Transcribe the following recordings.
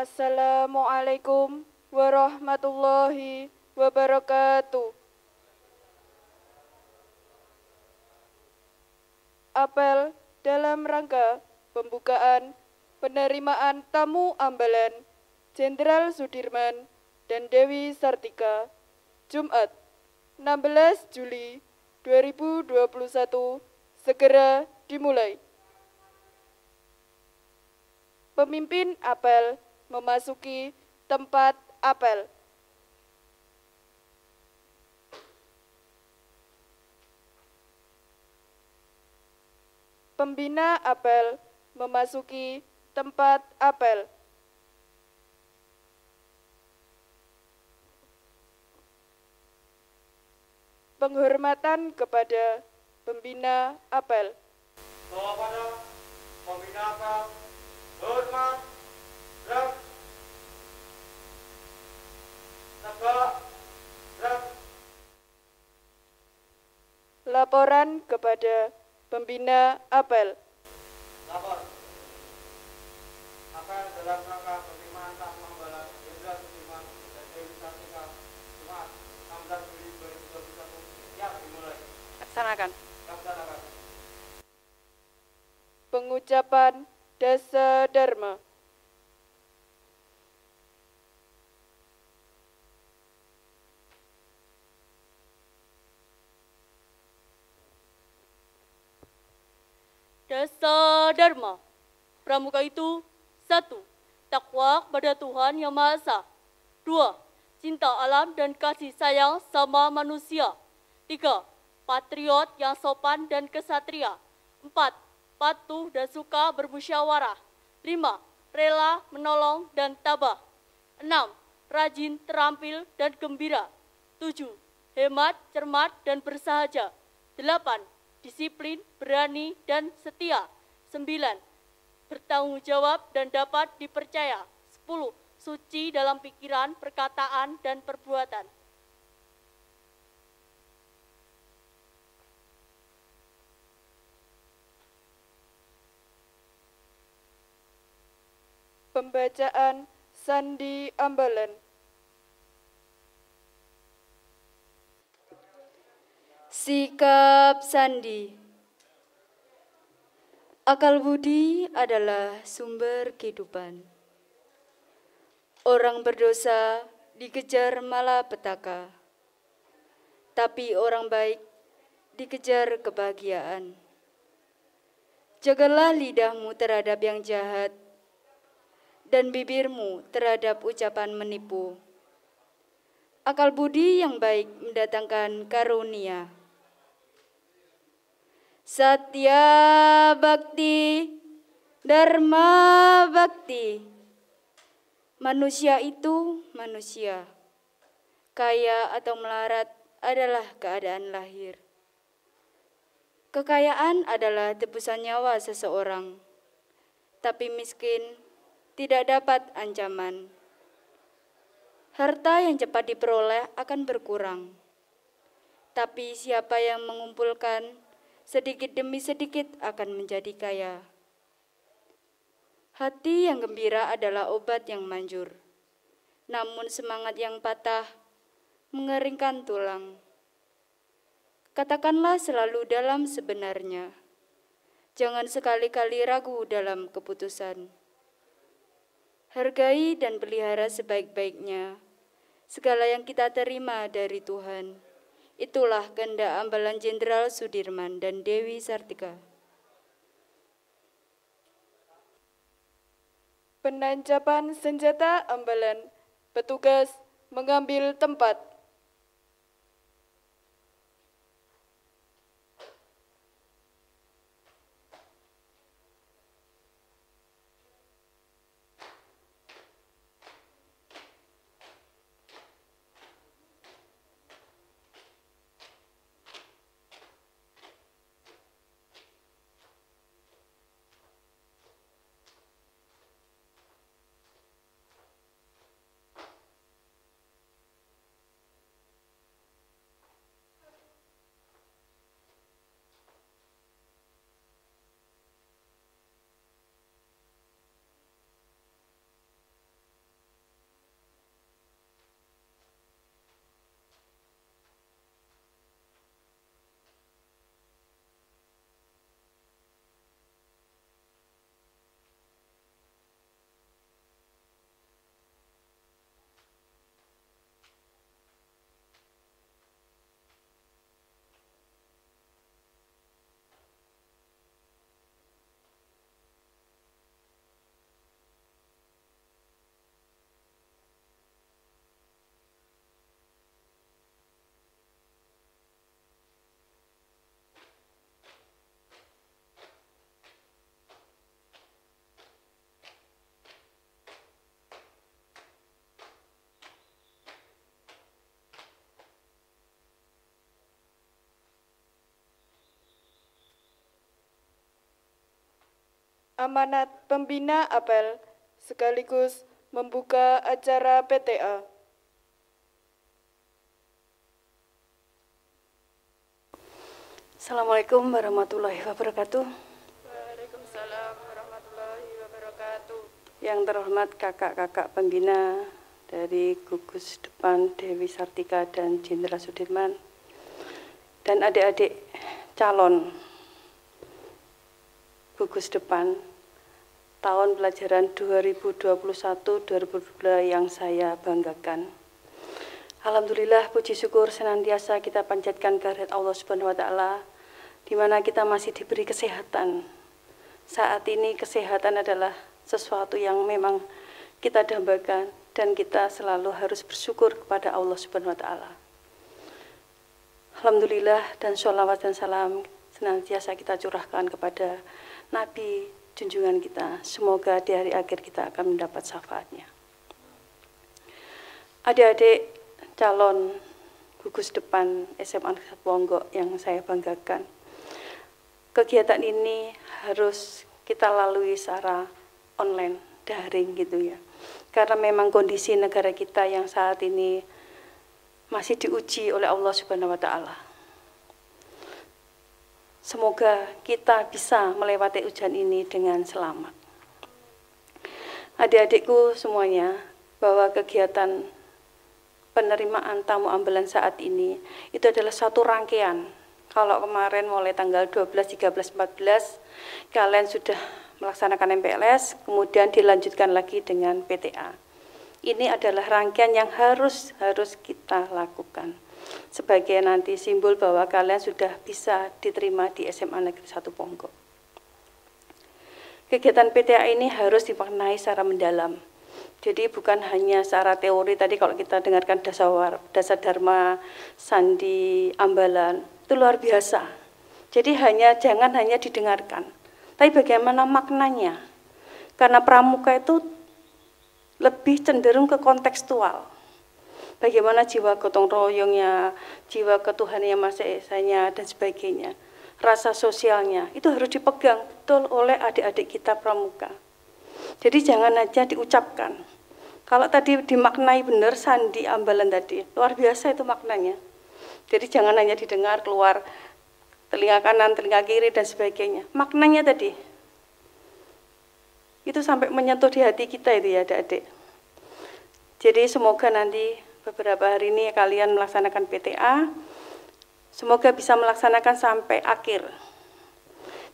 Assalamualaikum warahmatullahi wabarakatuh. Apel dalam rangka pembukaan penerimaan tamu ambalan Jenderal Sudirman dan Dewi Sartika, Jumat 16 Juli 2021, segera dimulai. Pemimpin apel memasuki tempat apel. Pembina apel memasuki tempat apel. Penghormatan kepada pembina apel. kepada pembina apel. Lapor. Apel dalam rangka penerimaan tak membalas Jenderal Sudirman dan Dewi Sartika Jumat 16 Juli 2021 siap dimulai. Laksanakan. Laksanakan. Pengucapan Desa Dharma. Dharma. Pramuka itu satu, takwa kepada Tuhan Yang Maha Esa. Dua, cinta alam dan kasih sayang sama manusia. Tiga, patriot yang sopan dan kesatria. Empat, patuh dan suka bermusyawarah. Lima, rela menolong dan tabah. Enam, rajin, terampil, dan gembira. Tujuh, hemat, cermat, dan bersahaja. Delapan, disiplin, berani, dan setia. 9. Bertanggung jawab dan dapat dipercaya. 10. Suci dalam pikiran, perkataan, dan perbuatan. Pembacaan Sandi Ambalan Sikap Sandi Akal budi adalah sumber kehidupan. Orang berdosa dikejar malapetaka, tapi orang baik dikejar kebahagiaan. Jagalah lidahmu terhadap yang jahat, dan bibirmu terhadap ucapan menipu. Akal budi yang baik mendatangkan karunia Satya Bakti, Dharma Bakti. Manusia itu manusia. Kaya atau melarat adalah keadaan lahir. Kekayaan adalah tebusan nyawa seseorang. Tapi miskin tidak dapat ancaman. Harta yang cepat diperoleh akan berkurang. Tapi siapa yang mengumpulkan sedikit demi sedikit akan menjadi kaya. Hati yang gembira adalah obat yang manjur, namun semangat yang patah mengeringkan tulang. Katakanlah selalu dalam sebenarnya, jangan sekali-kali ragu dalam keputusan. Hargai dan pelihara sebaik-baiknya segala yang kita terima dari Tuhan Itulah ganda ambalan Jenderal Sudirman dan Dewi Sartika. Penancapan senjata ambalan, petugas mengambil tempat. amanat pembina apel sekaligus membuka acara PTA. Assalamualaikum warahmatullahi wabarakatuh. Waalaikumsalam warahmatullahi wabarakatuh. Yang terhormat kakak-kakak pembina dari gugus depan Dewi Sartika dan Jenderal Sudirman dan adik-adik calon gugus depan tahun pelajaran 2021-2022 yang saya banggakan. Alhamdulillah puji syukur senantiasa kita panjatkan kehadirat Allah Subhanahu wa taala di mana kita masih diberi kesehatan. Saat ini kesehatan adalah sesuatu yang memang kita dambakan dan kita selalu harus bersyukur kepada Allah Subhanahu wa taala. Alhamdulillah dan sholawat dan salam senantiasa kita curahkan kepada Nabi junjungan kita. Semoga di hari akhir kita akan mendapat syafaatnya. Adik-adik calon gugus depan SMA Negeri Ponggok yang saya banggakan. Kegiatan ini harus kita lalui secara online, daring gitu ya. Karena memang kondisi negara kita yang saat ini masih diuji oleh Allah Subhanahu wa taala Semoga kita bisa melewati hujan ini dengan selamat. Adik-adikku semuanya, bahwa kegiatan penerimaan tamu ambulan saat ini itu adalah satu rangkaian. Kalau kemarin mulai tanggal 12, 13, 14 kalian sudah melaksanakan MPLS, kemudian dilanjutkan lagi dengan PTA. Ini adalah rangkaian yang harus harus kita lakukan sebagai nanti simbol bahwa kalian sudah bisa diterima di SMA Negeri 1 Ponggok. Kegiatan PTA ini harus dimaknai secara mendalam. Jadi bukan hanya secara teori tadi kalau kita dengarkan dasar dasar dharma sandi ambalan itu luar biasa. Jadi hanya jangan hanya didengarkan, tapi bagaimana maknanya? Karena pramuka itu lebih cenderung ke kontekstual bagaimana jiwa gotong royongnya, jiwa ketuhanannya masa Esanya dan sebagainya. Rasa sosialnya itu harus dipegang betul oleh adik-adik kita pramuka. Jadi jangan aja diucapkan. Kalau tadi dimaknai benar sandi ambalan tadi, luar biasa itu maknanya. Jadi jangan hanya didengar keluar telinga kanan, telinga kiri dan sebagainya. Maknanya tadi itu sampai menyentuh di hati kita itu ya adik-adik. Jadi semoga nanti beberapa hari ini kalian melaksanakan PTA. Semoga bisa melaksanakan sampai akhir.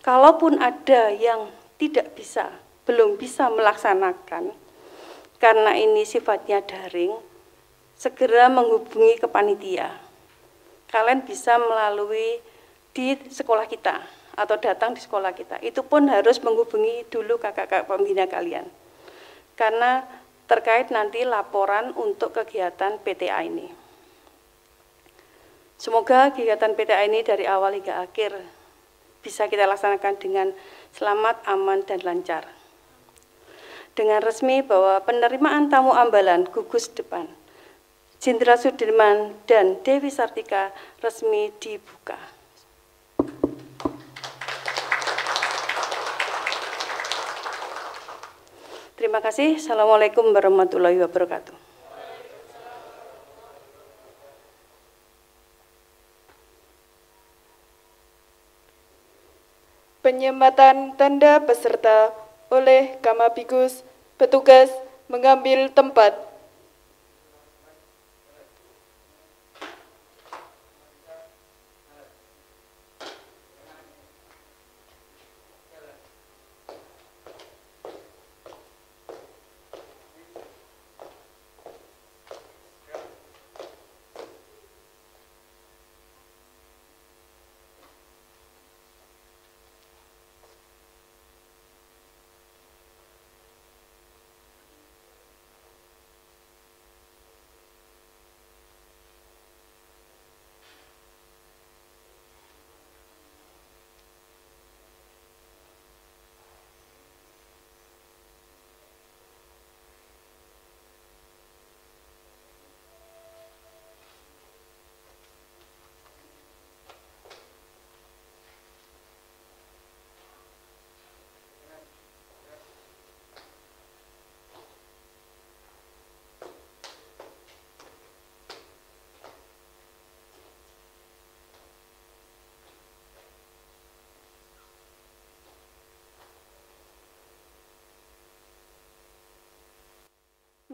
Kalaupun ada yang tidak bisa, belum bisa melaksanakan, karena ini sifatnya daring, segera menghubungi ke panitia. Kalian bisa melalui di sekolah kita atau datang di sekolah kita. Itu pun harus menghubungi dulu kakak-kakak pembina kalian. Karena terkait nanti laporan untuk kegiatan PTA ini. Semoga kegiatan PTA ini dari awal hingga akhir bisa kita laksanakan dengan selamat, aman, dan lancar. Dengan resmi bahwa penerimaan tamu ambalan gugus depan, Jenderal Sudirman dan Dewi Sartika resmi dibuka. Terima kasih. Assalamualaikum warahmatullahi wabarakatuh. Penyematan tanda peserta oleh Kamabikus, petugas mengambil tempat.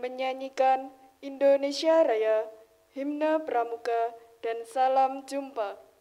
menyanyikan Indonesia Raya, Himne Pramuka, dan Salam Jumpa.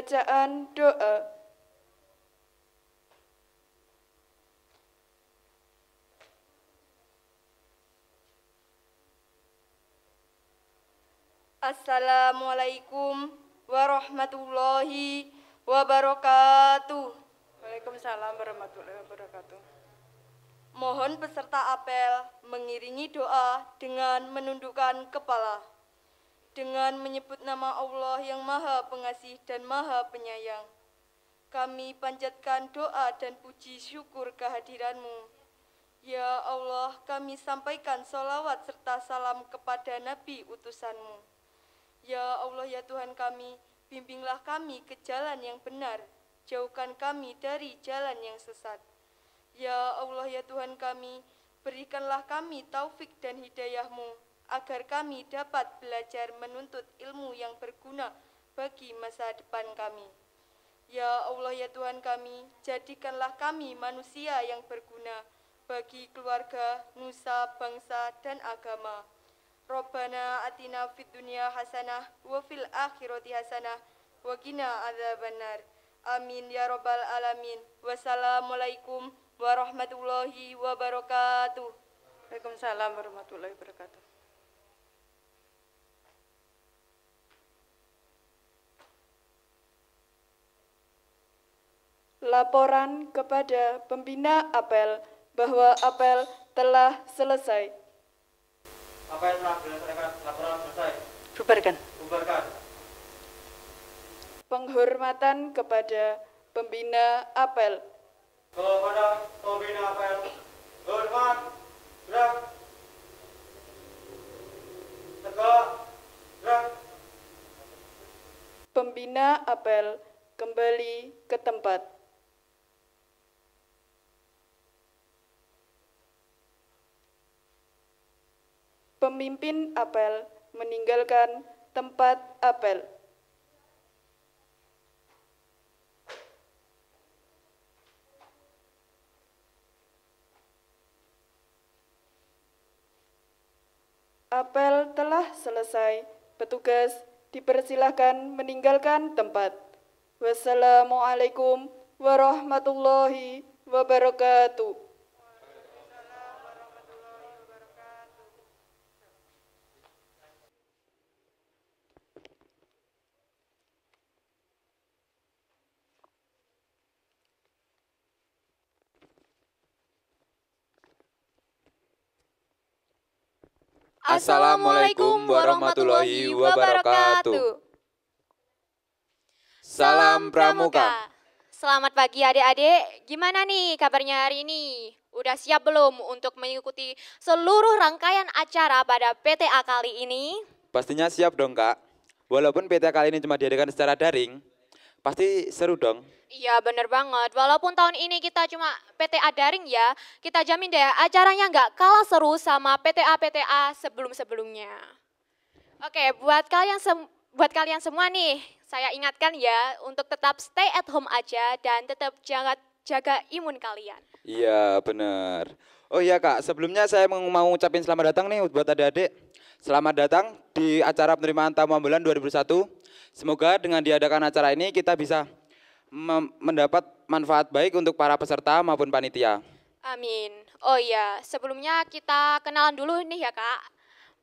bacaan doa. Assalamualaikum warahmatullahi wabarakatuh. Waalaikumsalam warahmatullahi wabarakatuh. Mohon peserta apel mengiringi doa dengan menundukkan kepala dengan menyebut nama Allah yang Maha Pengasih dan Maha Penyayang. Kami panjatkan doa dan puji syukur kehadiranMu. Ya Allah, kami sampaikan sholawat serta salam kepada Nabi utusanmu. Ya Allah, ya Tuhan kami, bimbinglah kami ke jalan yang benar, jauhkan kami dari jalan yang sesat. Ya Allah, ya Tuhan kami, berikanlah kami taufik dan hidayahmu, agar kami dapat belajar menuntut ilmu yang berguna bagi masa depan kami. Ya Allah ya Tuhan kami, jadikanlah kami manusia yang berguna bagi keluarga, nusa, bangsa, dan agama. Rabbana atina fid dunia hasanah wa fil akhirati hasanah wa qina adzabannar. Amin ya rabbal alamin. Wassalamualaikum warahmatullahi wabarakatuh. Waalaikumsalam warahmatullahi wabarakatuh. laporan kepada pembina apel bahwa apel telah selesai. Apel telah dilaksanakan, laporan selesai. Bubarkan. Bubarkan. Penghormatan kepada pembina apel. Kepada pembina apel, hormat, gerak, tegak, gerak. Pembina apel kembali ke tempat. pemimpin apel meninggalkan tempat apel. Apel telah selesai. Petugas dipersilahkan meninggalkan tempat. Wassalamualaikum warahmatullahi wabarakatuh. Assalamualaikum warahmatullahi wabarakatuh. Salam Pramuka. Selamat pagi adik-adik. Gimana nih kabarnya hari ini? Udah siap belum untuk mengikuti seluruh rangkaian acara pada PTA kali ini? Pastinya siap dong kak. Walaupun PTA kali ini cuma diadakan secara daring, Pasti seru dong. Iya bener banget, walaupun tahun ini kita cuma PTA daring ya, kita jamin deh acaranya nggak kalah seru sama PTA-PTA sebelum-sebelumnya. Oke, buat kalian buat kalian semua nih, saya ingatkan ya untuk tetap stay at home aja dan tetap jaga jaga imun kalian. Iya bener. Oh iya kak, sebelumnya saya mau ucapin selamat datang nih buat adik-adik. Selamat datang di acara penerimaan tamu ambulan 2001. Semoga dengan diadakan acara ini kita bisa mendapat manfaat baik untuk para peserta maupun panitia. Amin. Oh iya, sebelumnya kita kenalan dulu nih ya Kak.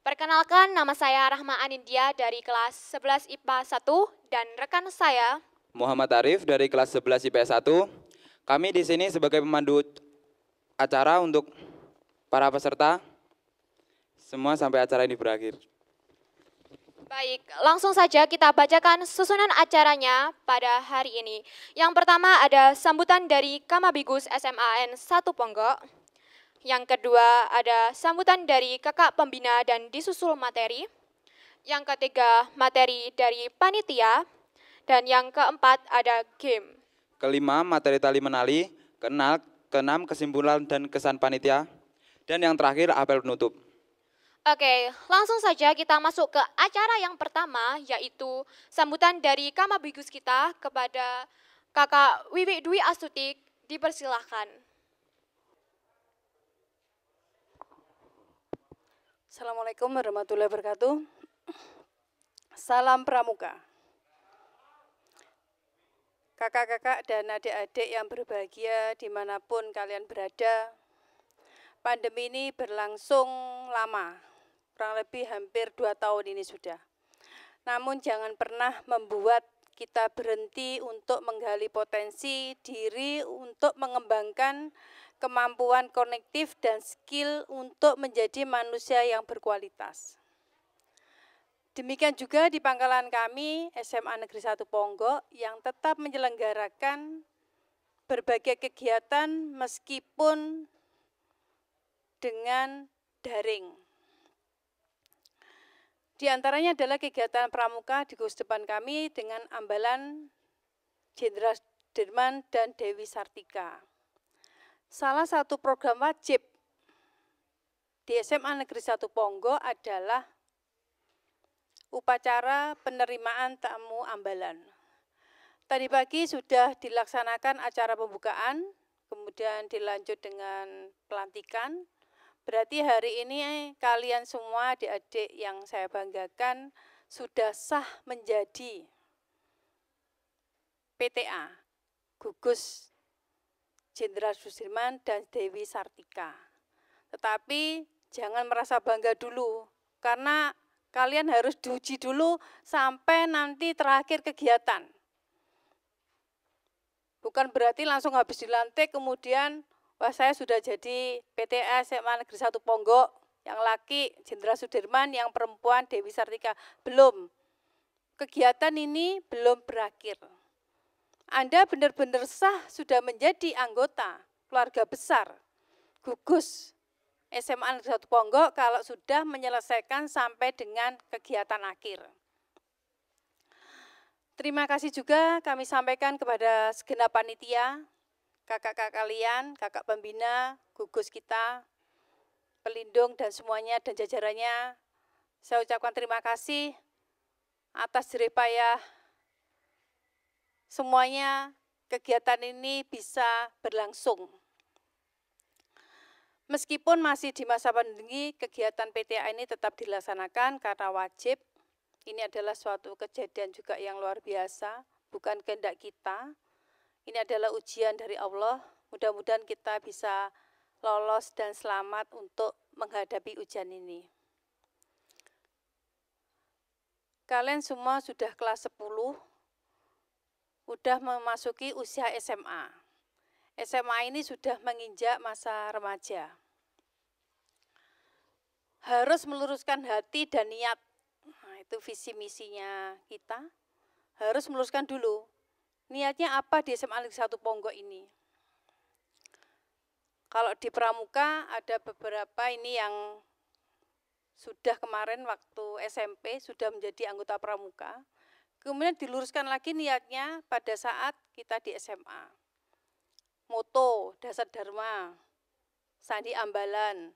Perkenalkan nama saya Rahma Anindya dari kelas 11 IPA 1 dan rekan saya Muhammad Arif dari kelas 11 IPA 1. Kami di sini sebagai pemandu acara untuk para peserta semua sampai acara ini berakhir. Baik, langsung saja kita bacakan susunan acaranya pada hari ini. Yang pertama ada sambutan dari Kamabigus SMAN 1 Ponggok. Yang kedua ada sambutan dari kakak pembina dan disusul materi. Yang ketiga materi dari panitia. Dan yang keempat ada game. Kelima materi tali menali. kenal. Keenam kesimpulan dan kesan panitia. Dan yang terakhir apel penutup. Oke, langsung saja kita masuk ke acara yang pertama yaitu sambutan dari Kamar Bigus kita kepada Kakak Wiwi Dwi Astuti dipersilahkan. Assalamualaikum warahmatullahi wabarakatuh. Salam Pramuka. Kakak-kakak dan adik-adik yang berbahagia dimanapun kalian berada, pandemi ini berlangsung lama, kurang lebih hampir dua tahun ini sudah. Namun jangan pernah membuat kita berhenti untuk menggali potensi diri untuk mengembangkan kemampuan konektif dan skill untuk menjadi manusia yang berkualitas. Demikian juga di pangkalan kami SMA Negeri 1 Ponggok yang tetap menyelenggarakan berbagai kegiatan meskipun dengan daring. Di antaranya adalah kegiatan pramuka di gugus depan kami dengan ambalan Jenderal Derman dan Dewi Sartika. Salah satu program wajib di SMA Negeri Satu Ponggo adalah upacara penerimaan tamu ambalan. Tadi pagi sudah dilaksanakan acara pembukaan, kemudian dilanjut dengan pelantikan, Berarti hari ini kalian semua adik-adik yang saya banggakan sudah sah menjadi PTA, gugus Jenderal Susirman dan Dewi Sartika. Tetapi jangan merasa bangga dulu, karena kalian harus diuji dulu sampai nanti terakhir kegiatan. Bukan berarti langsung habis dilantik, kemudian Wah, saya sudah jadi PTA SMA Negeri 1 Ponggok, yang laki Jenderal Sudirman, yang perempuan Dewi Sartika. Belum. Kegiatan ini belum berakhir. Anda benar-benar sah sudah menjadi anggota keluarga besar gugus SMA Negeri 1 Ponggok kalau sudah menyelesaikan sampai dengan kegiatan akhir. Terima kasih juga kami sampaikan kepada segenap panitia kakak-kakak kalian, kakak pembina, gugus kita, pelindung dan semuanya dan jajarannya. Saya ucapkan terima kasih atas jerih payah semuanya kegiatan ini bisa berlangsung. Meskipun masih di masa pandemi, kegiatan PTA ini tetap dilaksanakan karena wajib. Ini adalah suatu kejadian juga yang luar biasa, bukan kehendak kita, ini adalah ujian dari Allah. Mudah-mudahan kita bisa lolos dan selamat untuk menghadapi ujian ini. Kalian semua sudah kelas 10, sudah memasuki usia SMA. SMA ini sudah menginjak masa remaja. Harus meluruskan hati dan niat. Nah, itu visi misinya kita. Harus meluruskan dulu niatnya apa di SMA Negeri 1 Ponggok ini? Kalau di Pramuka ada beberapa ini yang sudah kemarin waktu SMP sudah menjadi anggota Pramuka. Kemudian diluruskan lagi niatnya pada saat kita di SMA. Moto, dasar dharma, sandi ambalan,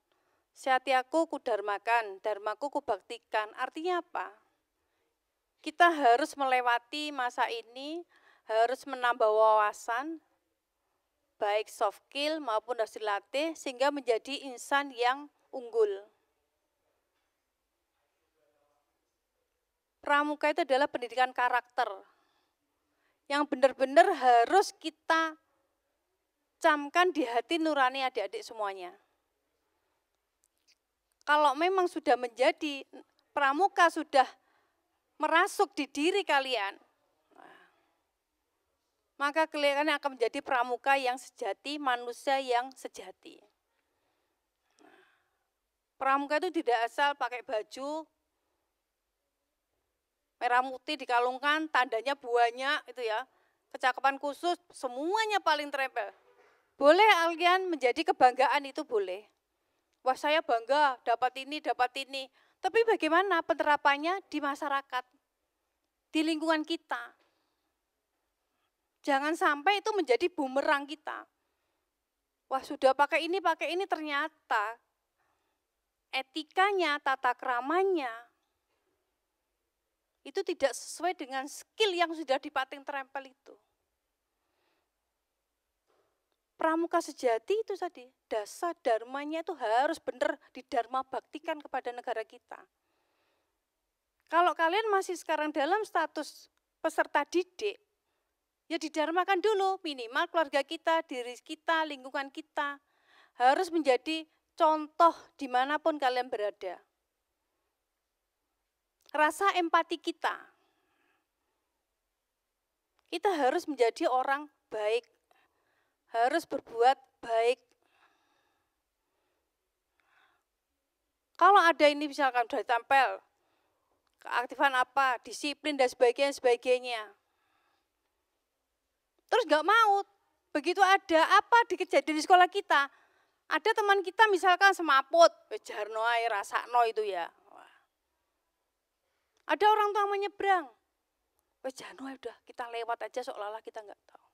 sehatiaku kudarmakan, dharmaku kubaktikan. Artinya apa? Kita harus melewati masa ini harus menambah wawasan, baik soft skill maupun harus latih sehingga menjadi insan yang unggul. Pramuka itu adalah pendidikan karakter yang benar-benar harus kita camkan di hati nurani adik-adik semuanya. Kalau memang sudah menjadi pramuka, sudah merasuk di diri kalian, maka kalian akan menjadi pramuka yang sejati, manusia yang sejati. Nah, pramuka itu tidak asal pakai baju merah putih dikalungkan, tandanya buahnya itu ya. Kecakapan khusus, semuanya paling terempel. Boleh kalian menjadi kebanggaan itu boleh. Wah saya bangga dapat ini, dapat ini. Tapi bagaimana penerapannya di masyarakat, di lingkungan kita. Jangan sampai itu menjadi bumerang kita. Wah sudah pakai ini, pakai ini ternyata etikanya, tata keramanya itu tidak sesuai dengan skill yang sudah dipating terempel itu. Pramuka sejati itu tadi, dasar dharmanya itu harus benar didharma baktikan kepada negara kita. Kalau kalian masih sekarang dalam status peserta didik, Ya didarmakan dulu minimal keluarga kita, diri kita, lingkungan kita. Harus menjadi contoh dimanapun kalian berada. Rasa empati kita. Kita harus menjadi orang baik. Harus berbuat baik. Kalau ada ini misalkan sudah ditempel, keaktifan apa, disiplin dan sebagainya, sebagainya. Terus nggak mau. Begitu ada apa di kejadian di sekolah kita, ada teman kita misalkan semaput, noai, rasa no itu ya. Wah. Ada orang tua menyeberang, bejar noai udah kita lewat aja seolah-olah kita nggak tahu.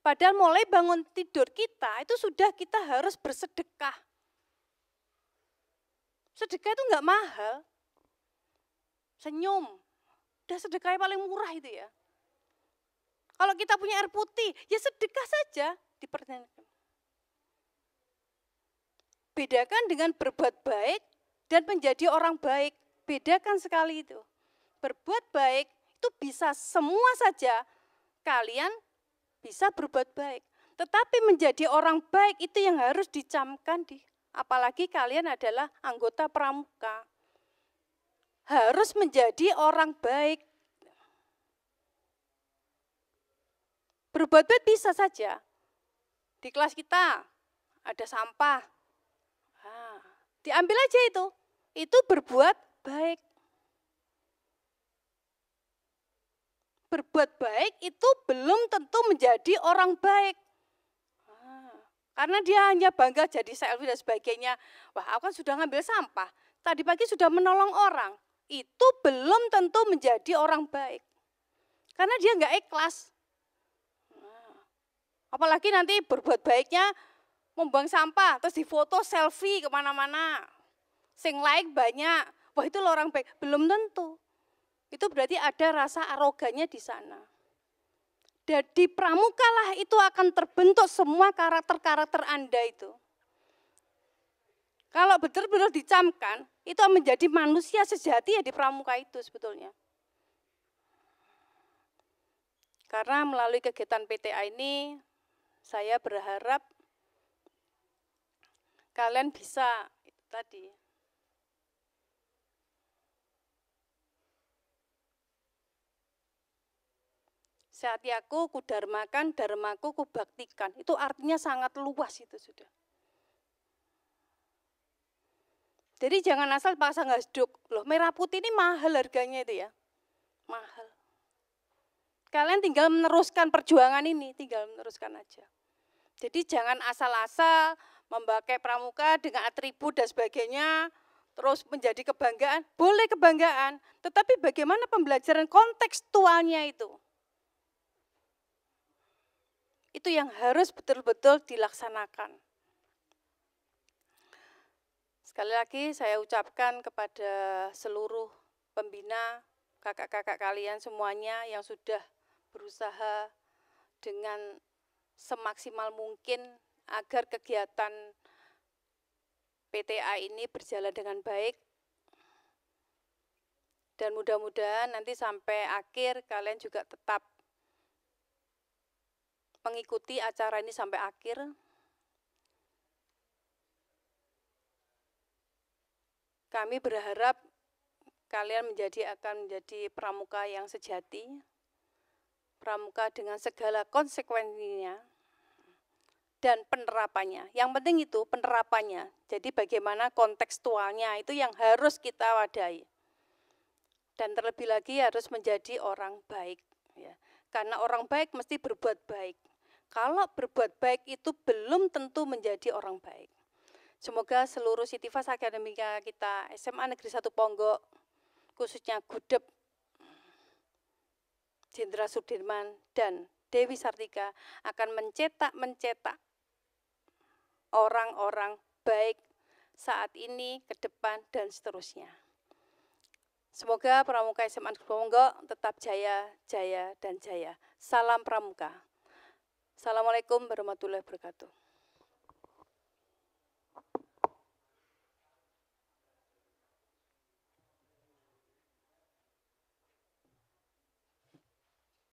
Padahal mulai bangun tidur kita itu sudah kita harus bersedekah. Sedekah itu nggak mahal, senyum. Udah sedekah paling murah itu ya. Kalau kita punya air putih, ya sedekah saja dipertanyakan. Bedakan dengan berbuat baik dan menjadi orang baik. Bedakan sekali itu. Berbuat baik itu bisa semua saja kalian bisa berbuat baik. Tetapi menjadi orang baik itu yang harus dicamkan di apalagi kalian adalah anggota pramuka. Harus menjadi orang baik Berbuat baik bisa saja. Di kelas kita ada sampah. Ah, diambil aja itu. Itu berbuat baik. Berbuat baik itu belum tentu menjadi orang baik. Ah, karena dia hanya bangga jadi selfie dan sebagainya. Wah, aku kan sudah ngambil sampah. Tadi pagi sudah menolong orang. Itu belum tentu menjadi orang baik. Karena dia enggak ikhlas, Apalagi nanti berbuat baiknya membuang sampah, terus difoto selfie kemana-mana. Sing like banyak, wah itu orang baik. Belum tentu. Itu berarti ada rasa aroganya di sana. Jadi pramukalah itu akan terbentuk semua karakter-karakter Anda itu. Kalau benar-benar dicamkan, itu menjadi manusia sejati ya di pramuka itu sebetulnya. Karena melalui kegiatan PTA ini, saya berharap kalian bisa tadi Sehati-aku, kudarmakan, ku kubaktikan. Itu artinya sangat luas itu sudah. Jadi jangan asal pasang gasduk Loh, merah putih ini mahal harganya itu ya. Mahal. Kalian tinggal meneruskan perjuangan ini, tinggal meneruskan aja. Jadi jangan asal-asal memakai pramuka dengan atribut dan sebagainya, terus menjadi kebanggaan, boleh kebanggaan, tetapi bagaimana pembelajaran kontekstualnya itu? Itu yang harus betul-betul dilaksanakan. Sekali lagi saya ucapkan kepada seluruh pembina, kakak-kakak kalian semuanya yang sudah berusaha dengan semaksimal mungkin agar kegiatan PTA ini berjalan dengan baik dan mudah-mudahan nanti sampai akhir kalian juga tetap mengikuti acara ini sampai akhir. Kami berharap kalian menjadi akan menjadi pramuka yang sejati pramuka dengan segala konsekuensinya dan penerapannya. Yang penting itu penerapannya. Jadi bagaimana kontekstualnya itu yang harus kita wadai. Dan terlebih lagi harus menjadi orang baik. Ya. Karena orang baik mesti berbuat baik. Kalau berbuat baik itu belum tentu menjadi orang baik. Semoga seluruh Sitivas Akademika kita SMA Negeri satu Ponggok, khususnya Gudep, Jenderal Sudirman dan Dewi Sartika akan mencetak-mencetak orang-orang baik saat ini, ke depan, dan seterusnya. Semoga Pramuka SMA Bonggok tetap jaya, jaya, dan jaya. Salam Pramuka. Assalamualaikum warahmatullahi wabarakatuh.